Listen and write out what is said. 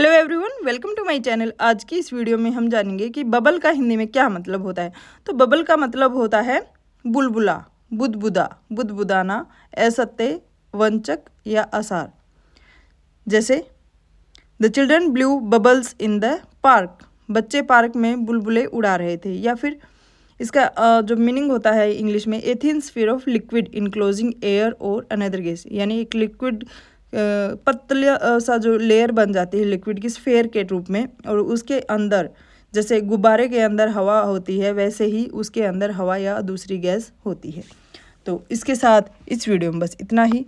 hello everyone welcome to my channel आज की इस वीडियो में हम जानेंगे कि बबल का हिंदी में क्या मतलब होता है तो बबल का मतलब होता है बुलबुला बुदबुदा बुदबुदाना असत्य वंचक या असार जैसे the children blue bubbles in the park बच्चे पार्क में बुलबुले उड़ा रहे थे या फिर इसका जो मीनिंग होता है इंग्लिश में a thin sphere of liquid enclosing air और अनदर गैस यानी एक लिक्विड पतला सा जो लेयर बन जाती है लिक्विड की स्फेयर के रूप में और उसके अंदर जैसे गुब्बारे के अंदर हवा होती है वैसे ही उसके अंदर हवा या दूसरी गैस होती है तो इसके साथ इस वीडियो में बस इतना ही